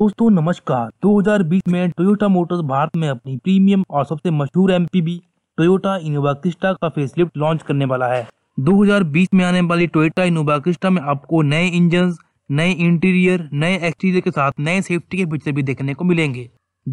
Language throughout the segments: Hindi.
दोस्तों नमस्कार 2020 में टोयोटा मोटर्स भारत में अपनी प्रीमियम और सबसे मशहूर एम टोयोटा इनोवा क्रिस्टा का फेसलिफ्ट लॉन्च करने वाला है 2020 में आने वाली टोयोटा इनोवा क्रिस्टा में आपको नए इंजन नए इंटीरियर नए एक्सटीरियर के साथ नए सेफ्टी के फीचर भी देखने को मिलेंगे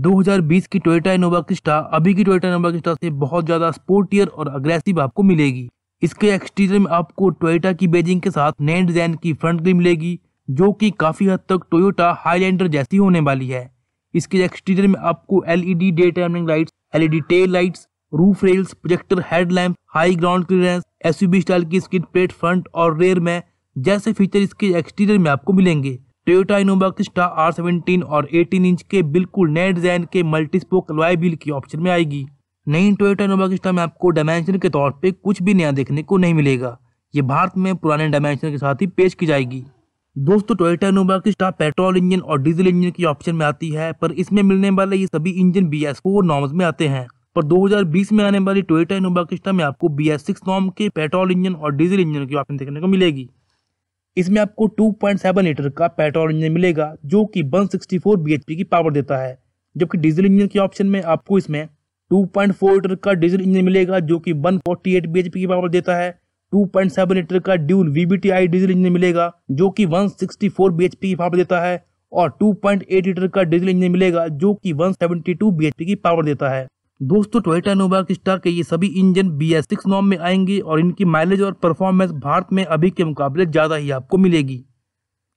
2020 की टोयोटा इनोवा क्रिस्टा अभी की टोयोटा इनोवा क्रिस्टा से बहुत ज़्यादा स्पोर्टियर और अग्रेसिव आपको मिलेगी इसके एक्सटीरियर में आपको टोयोटा की बेजिंग के साथ नए डिजाइन की फ्रंट भी मिलेगी जो कि काफ़ी हद तक टोयोटा हाईलैंडर जैसी होने वाली है इसके एक्सटीरियर में आपको LED day turning lights LED tail lights roof rails projector headlamp high ground clearance SUV style की स्किन प्लेट फ्रंट और रेयर में जैसे फीचर इसके एक्सटीरियर में आपको मिलेंगे Toyota Innova Crysta R seventeen और 18 इंच के बिल्कुल नए डिजाइन के मल्टी स्पोक व्हील की ऑप्शन में आएगी नई टोयोटा इनोवा क्रिस्टा में आपको डायमेंशन के तौर पर कुछ भी नया देखने को नहीं मिलेगा ये भारत में पुराने डायमेंशन के साथ ही पेश की जाएगी दोस्तों टोयोटा इनोवा की स्टार पेट्रोल इंजन और डीजल इंजन की ऑप्शन में आती है पर इसमें मिलने वाले ये सभी engine B S four norms में आते हैं पर 2020 में आने वाली टोयोटा इनोवा किस्टा में आपको बी एस सिक्स नॉर्म के पेट्रोल इंजन और डीजल इंजन की ऑप्शन देखने को मिलेगी इसमें आपको 2.7 लीटर का पेट्रोल इंजन मिलेगा जो कि 164 पी की पावर देता है जबकि डीजल इंजन के ऑप्शन में आपको इसमें 2.4 लीटर का डीजल इंजन मिलेगा जो कि 148 पी की पावर देता है 2.7 लीटर का ड्यूल वीबीटीआई डीजल इंजन मिलेगा जो कि 164 पी की पावर देता है और 2.8 लीटर का डीजल इंजन मिलेगा जो कि 172 bhp की पावर देता है दोस्तों टोयोटा नोवा स्टार के ये सभी इंजन बी एस सिक्स नॉम में आएंगे और इनकी माइलेज और परफॉर्मेंस भारत में अभी के मुकाबले ज़्यादा ही आपको मिलेगी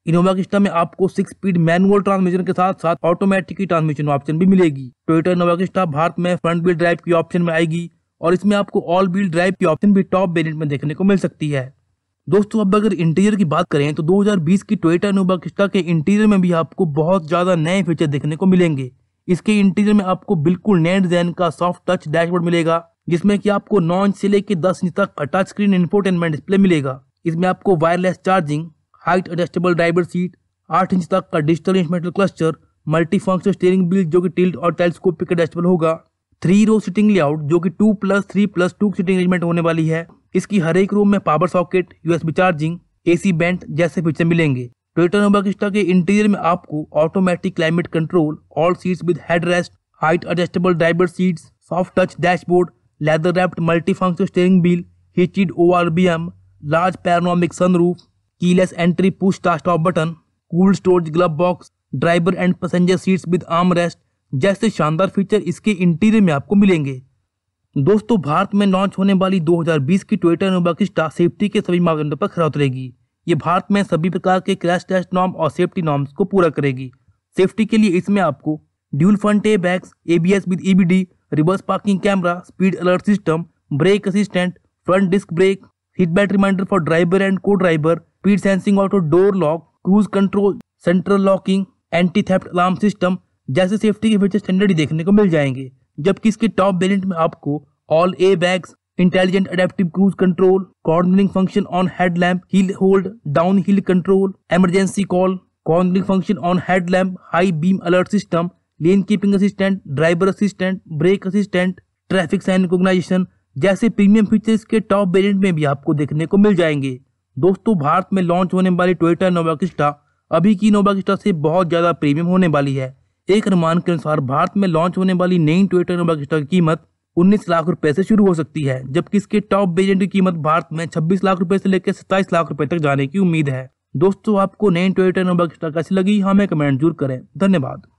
इनोवा किस्टा में आपको सिक्स स्पीड मैनुअल ट्रांसमिशन के साथ साथ ऑटोमेटिक की ट्रांसमिशन ऑप्शन भी मिलेगी टोयोटा इनोवा किस्टा भारत में फ्रंट व्हील ड्राइव की ऑप्शन में आएगी और इसमें आपको ऑल व्हील ड्राइव की ऑप्शन भी टॉप वेरियंट में देखने को मिल सकती है दोस्तों अब अगर इंटीरियर की बात करें तो 2020 की टोयोटा नोबा किस्टा के इंटीरियर में भी आपको बहुत ज़्यादा नए फीचर देखने को मिलेंगे इसके इंटीरियर में आपको बिल्कुल नए डिजाइन का सॉफ्ट टच डैशबोर्ड मिलेगा जिसमें कि आपको नौ इंच से लेकर दस इंच तक टच स्क्रीन इन्फोटेनमेंट डिस्प्ले मिलेगा इसमें आपको wireless charging height adjustable driver seat आठ इंच तक का digital instrumental cluster multi function steering wheel जो कि टिल्ट और टेलीस्कोपिक एडजस्टेबल होगा थ्री रो सिटिंग लेआउट जो कि two plus three plus two seating arrangement होने वाली है इसकी हर एक रूम में power socket USB charging AC C जैसे फीचर मिलेंगे टोयोटा नोवा किस्टा के इंटीरियर में आपको automatic climate control all seats with head rest height adjustable driver seats soft touch dashboard leather wrapped multi function steering wheel हिचिड O R B M large panoramic sunroof keyless entry push start off button cool storage glove box driver and passenger seats with arm rest जैसे शानदार फीचर इसके इंटीरियर में आपको मिलेंगे दोस्तों भारत में लॉन्च होने वाली 2020 की ट्विटर नोबा की स्टार सेफ्टी के सभी मापदंडों पर खरा उतरेगी ये भारत में सभी प्रकार के क्रैश टेस्ट नॉर्म और सेफ्टी नॉर्म्स को पूरा करेगी सेफ्टी के लिए इसमें आपको dual front airbags A B S with EBD reverse parking camera speed alert system brake assistant front disc brake seat belt reminder for driver and co driver speed sensing auto door lock cruise control central locking anti theft alarm system जैसे सेफ्टी के फीचर स्टैंडर्ड ही देखने को मिल जाएंगे जबकि इसके टॉप वेरियंट में आपको all airbags intelligent adaptive cruise control cornering function on head lamp hill hold down hill control emergency call cornering function on head lamp high beam alert system lane keeping assistant driver assistant brake assistant traffic sign recognition जैसे प्रीमियम फीचर्स के टॉप वेरियंट में भी आपको देखने को मिल जाएंगे दोस्तों भारत में लॉन्च होने वाली टोयोटा नोवाकिस्टा अभी की नोवाकिस्टा से बहुत ज़्यादा प्रीमियम होने वाली है एक अनुमान के अनुसार भारत में लॉन्च होने वाली नई टोयोटा नोबा की कीमत उन्नीस लाख रुपए से शुरू हो सकती है जबकि इसके टॉप बेजेंट की कीमत भारत में 26 लाख रुपए से लेकर 27 लाख रुपए तक जाने की उम्मीद है दोस्तों आपको नई टोयोटा स्टॉक कैसी लगी हाँ, हमें कमेंट जरूर करें धन्यवाद